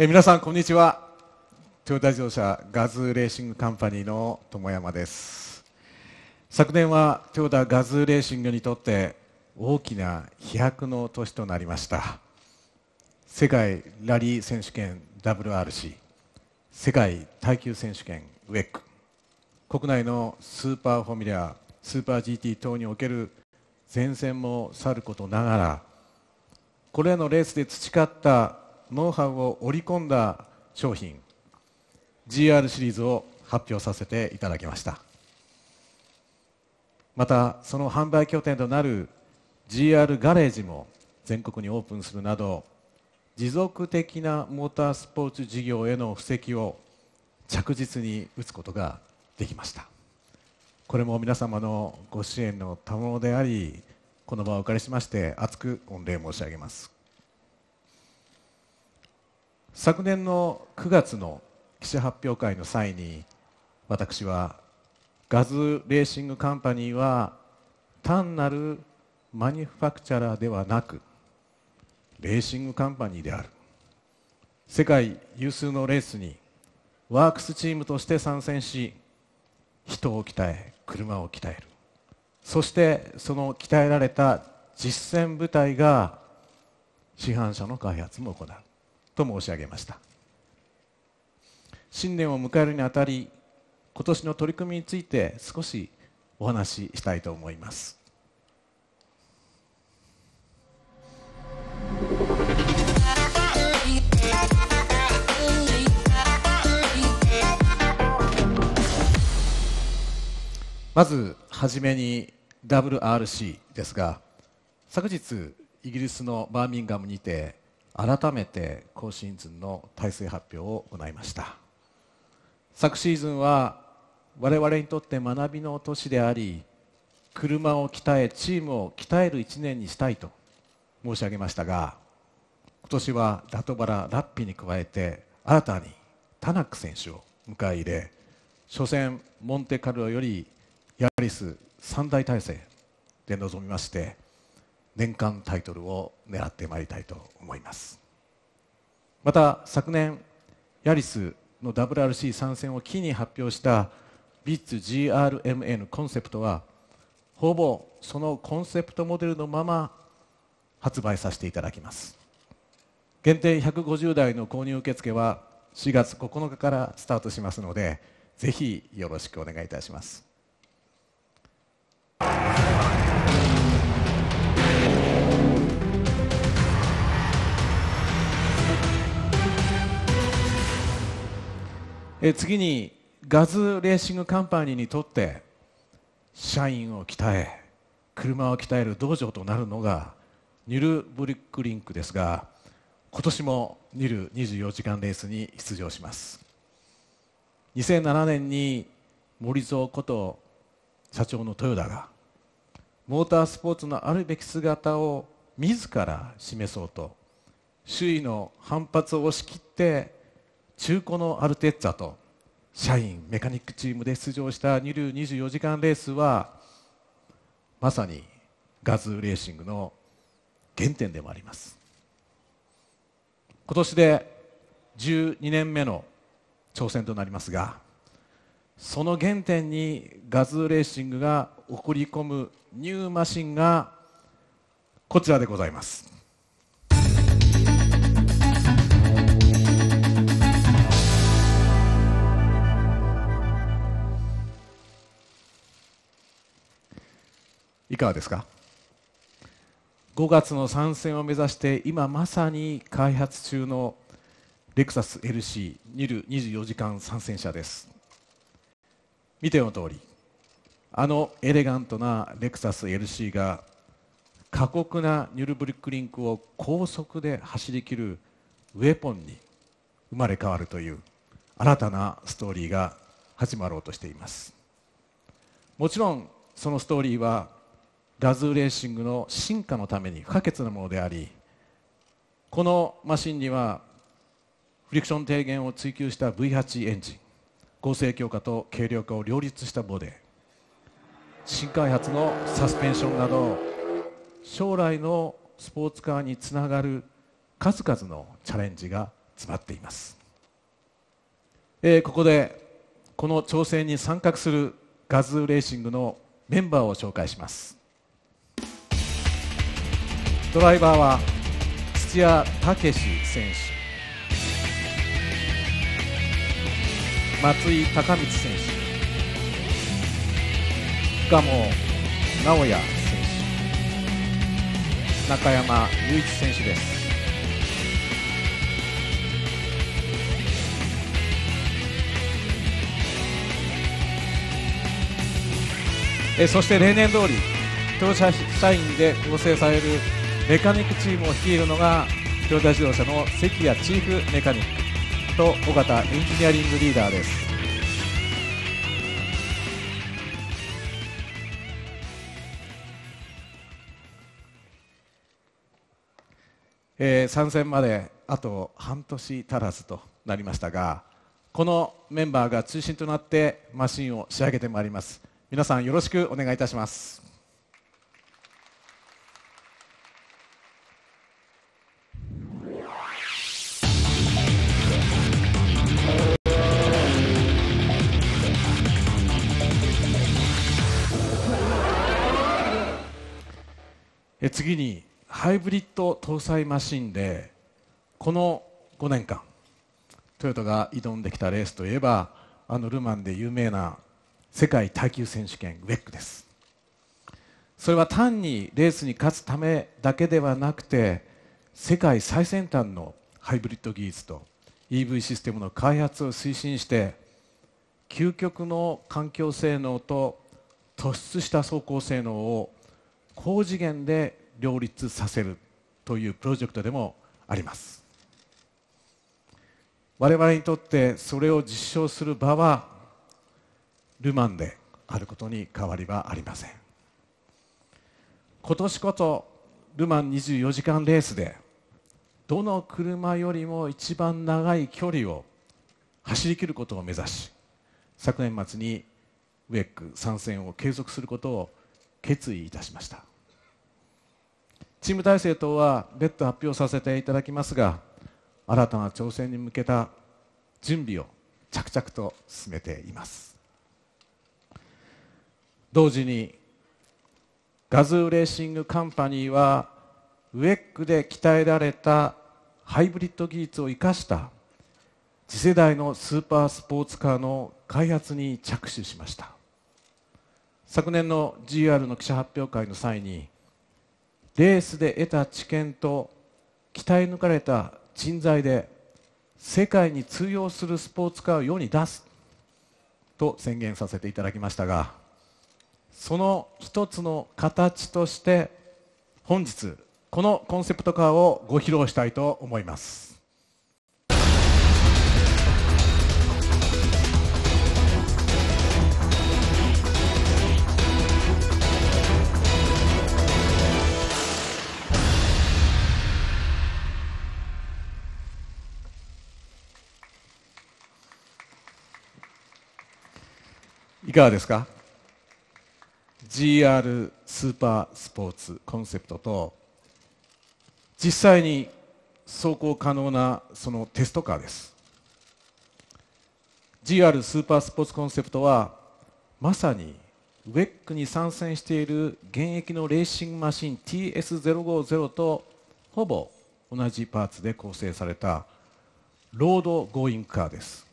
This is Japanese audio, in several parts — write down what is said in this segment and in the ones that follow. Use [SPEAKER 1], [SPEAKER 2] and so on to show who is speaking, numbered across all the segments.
[SPEAKER 1] え皆さんこんにちはトヨタ自動車ガズーレーシングカンパニーの友山です昨年はトヨタガズーレーシングにとって大きな飛躍の年となりました世界ラリー選手権 WRC 世界耐久選手権 WEC 国内のスーパーフォミュラースーパー GT 等における前線もさることながらこれらのレースで培ったノウハウを織り込んだ商品 GR シリーズを発表させていただきましたまたその販売拠点となる GR ガレージも全国にオープンするなど持続的なモータースポーツ事業への布石を着実に打つことができましたこれも皆様のご支援の賜物でありこの場をお借りしまして厚く御礼申し上げます昨年の9月の記者発表会の際に私はガズレーシングカンパニーは単なるマニュファクチャラーではなくレーシングカンパニーである世界有数のレースにワークスチームとして参戦し人を鍛え車を鍛えるそしてその鍛えられた実践部隊が市販車の開発も行うと申し上げました新年を迎えるにあたり今年の取り組みについて少しお話ししたいと思いますまず初めに WRC ですが昨日イギリスのバーミンガムにて改めて今シーズンの体制発表を行いました昨シーズンは我々にとって学びの年であり車を鍛えチームを鍛える1年にしたいと申し上げましたが今年はラトバラ・ラッピに加えて新たにタナック選手を迎え入れ初戦モンテカルロよりヤリス3大体制で臨みまして年間タイトルを狙ってまいりたいと思いますまた昨年ヤリスの WRC 参戦を機に発表した i ッツ GRMN コンセプトはほぼそのコンセプトモデルのまま発売させていただきます限定150台の購入受付は4月9日からスタートしますのでぜひよろしくお願いいたしますえ次にガズレーシングカンパニーにとって社員を鍛え車を鍛える道場となるのがニュルブリックリンクですが今年もニル24時間レースに出場します2007年に森蔵こと社長の豊田がモータースポーツのあるべき姿を自ら示そうと周囲の反発を押し切って中古のアルテッツァと社員メカニックチームで出場した二流24時間レースはまさにガズーレーシングの原点でもあります今年で12年目の挑戦となりますがその原点にガズーレーシングが送り込むニューマシンがこちらでございますいかがですか5月の参戦を目指して今まさに開発中のレクサス LC ニル24時間参戦車です見ての通りあのエレガントなレクサス LC が過酷なニュルブリックリンクを高速で走りきるウェポンに生まれ変わるという新たなストーリーが始まろうとしていますもちろんそのストーリーはガズーレーシングの進化のために不可欠なものでありこのマシンにはフリクション低減を追求した V8 エンジン剛性強化と軽量化を両立したボディ新開発のサスペンションなど将来のスポーツカーにつながる数々のチャレンジが詰まっています、えー、ここでこの挑戦に参画するガズーレーシングのメンバーを紹介しますドライバーは土屋武史選手松井孝光選手蒲生直哉選手中山雄一選手ですえそして例年通り当社社員で構成されるメカニックチームを率いるのがトヨタ自動車の関谷チーフメカニックと尾形エンジニアリングリーダーですえー、参戦まであと半年足らずとなりましたがこのメンバーが中心となってマシンを仕上げてまいります皆さんよろしくお願いいたしますえ次にハイブリッド搭載マシンでこの5年間トヨタが挑んできたレースといえばあのル・マンで有名な世界耐久選手権ウェックですそれは単にレースに勝つためだけではなくて世界最先端のハイブリッド技術と EV システムの開発を推進して究極の環境性能と突出した走行性能を高次元で両立させるというプロジェクトでもあります我々にとってそれを実証する場はル・マンであることに変わりはありません今年こそル・マン24時間レースでどの車よりも一番長い距離を走りきることを目指し昨年末にウェック参戦を継続することを決意いたしましたチーム体制等は別途発表させていただきますが新たな挑戦に向けた準備を着々と進めています同時にガズーレーシングカンパニーはウェックで鍛えられたハイブリッド技術を生かした次世代のスーパースポーツカーの開発に着手しました昨年の GR の記者発表会の際にレースで得た知見と鍛え抜かれた人材で世界に通用するスポーツカーを世に出すと宣言させていただきましたがその一つの形として本日このコンセプトカーをご披露したいと思います。かがですか GR スーパースポーツコンセプトと実際に走行可能なそのテストカーです GR スーパースポーツコンセプトはまさにウェックに参戦している現役のレーシングマシン TS050 とほぼ同じパーツで構成されたロードゴーイングカーです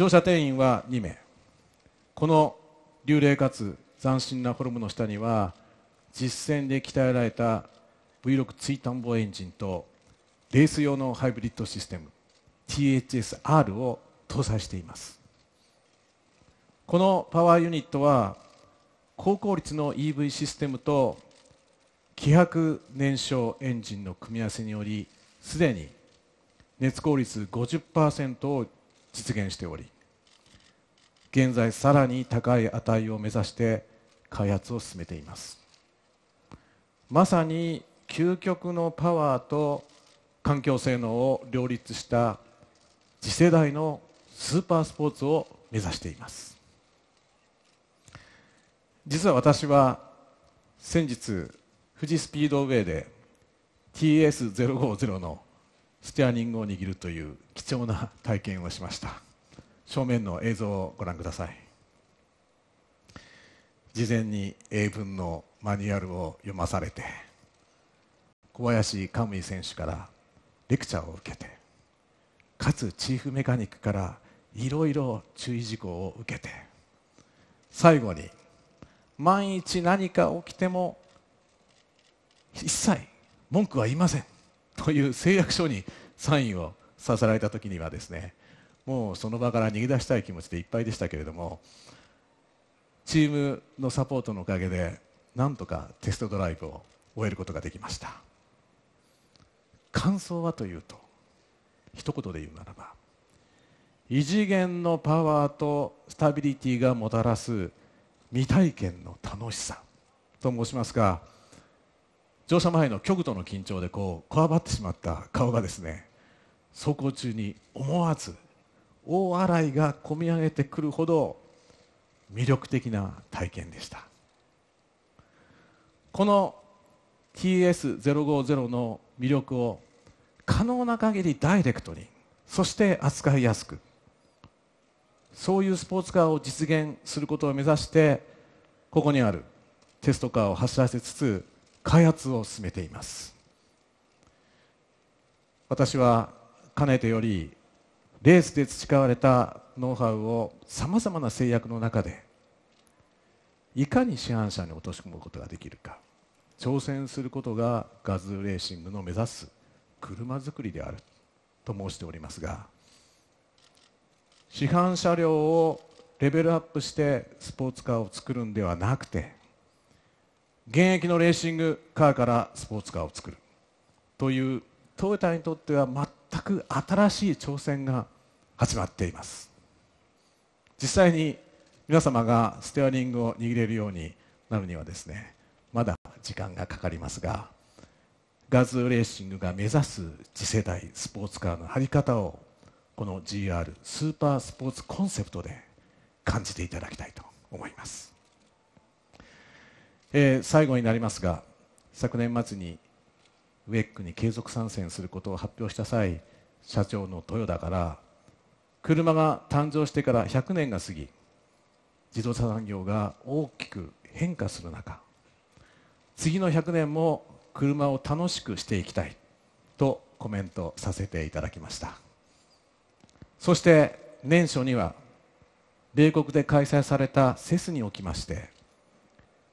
[SPEAKER 1] 乗車定員は2名この流麗かつ斬新なフォルムの下には実戦で鍛えられた V6 追イタエンジンとレース用のハイブリッドシステム THSR を搭載していますこのパワーユニットは高効率の EV システムと希薄燃焼エンジンの組み合わせによりすでに熱効率50%を実現しており現在さらに高い値を目指して開発を進めていますまさに究極のパワーと環境性能を両立した次世代のスーパースポーツを目指しています実は私は先日富士スピードウェイで TS050 のステアリングを握るという貴重な体験をしました正面の映像をご覧ください事前に英文のマニュアルを読まされて小林カムイ選手からレクチャーを受けてかつチーフメカニックからいろいろ注意事項を受けて最後に万一何か起きても一切文句は言いませんという誓約書にサインをさせられた時にはですねもうその場から逃げ出したい気持ちでいっぱいでしたけれどもチームのサポートのおかげでなんとかテストドライブを終えることができました感想はというと一言で言うならば異次元のパワーとスタビリティがもたらす未体験の楽しさと申しますが乗車前の極度の緊張でこうこわばってしまった顔がですね走行中に思わず大洗が込み上げてくるほど魅力的な体験でしたこの TS050 の魅力を可能な限りダイレクトにそして扱いやすくそういうスポーツカーを実現することを目指してここにあるテストカーを走らせつつ開発を進めています私はかねてよりレースで培われたノウハウをさまざまな制約の中でいかに市販車に落とし込むことができるか挑戦することがガズーレーシングの目指す車づくりであると申しておりますが市販車両をレベルアップしてスポーツカーを作るんではなくて現役のレーシングカーからスポーツカーを作るというトヨタにとっては全く新しい挑戦が始まっています実際に皆様がステアリングを握れるようになるにはですねまだ時間がかかりますがガズレーシングが目指す次世代スポーツカーの張り方をこの GR スーパースポーツコンセプトで感じていただきたいと思います。えー、最後になりますが昨年末にウェックに継続参戦することを発表した際社長の豊田から車が誕生してから100年が過ぎ自動車産業が大きく変化する中次の100年も車を楽しくしていきたいとコメントさせていただきましたそして年初には米国で開催されたセスにおきまして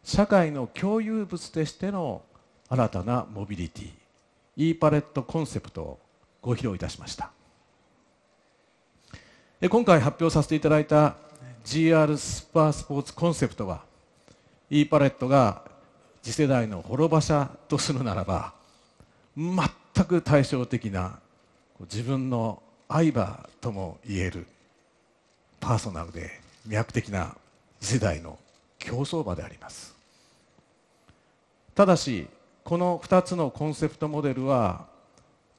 [SPEAKER 1] 社会の共有物としての新たなモビリティ e パレットコンセプトをご披露いたしました今回発表させていただいた GR スーパースポーツコンセプトは e パレットが次世代の滅場者とするならば全く対照的な自分の相場ともいえるパーソナルで魅力的な次世代の競走馬でありますただしこの2つのコンセプトモデルは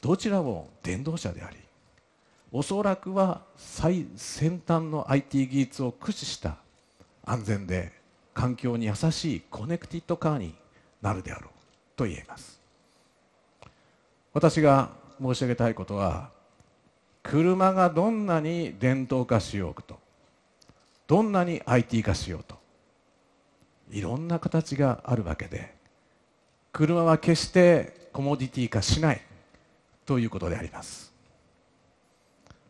[SPEAKER 1] どちらも電動車でありおそらくは最先端の IT 技術を駆使した安全で環境に優しいコネクティッドカーになるであろうと言えます私が申し上げたいことは車がどんなに電動化しようとどんなに IT 化しようといろんな形があるわけで車は決してコモディティ化しないということであります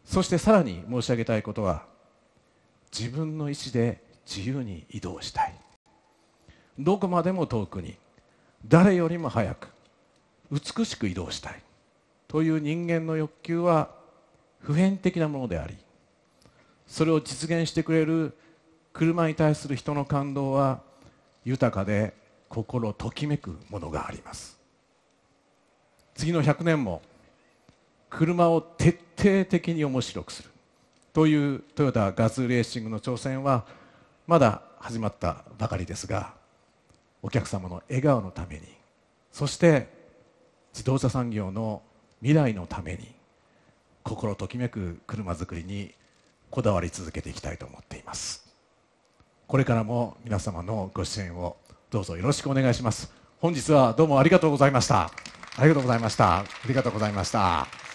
[SPEAKER 1] そしてさらに申し上げたいことは自分の意思で自由に移動したいどこまでも遠くに誰よりも早く美しく移動したいという人間の欲求は普遍的なものでありそれを実現してくれる車に対する人の感動は豊かで心ときめくものがあります次の100年も車を徹底的に面白くするというトヨタガズレーシングの挑戦はまだ始まったばかりですがお客様の笑顔のためにそして自動車産業の未来のために心ときめく車作りにこだわり続けていきたいと思っていますこれからも皆様のご支援をどうぞよろしくお願いします本日はどうもありがとうございましたありがとうございましたありがとうございました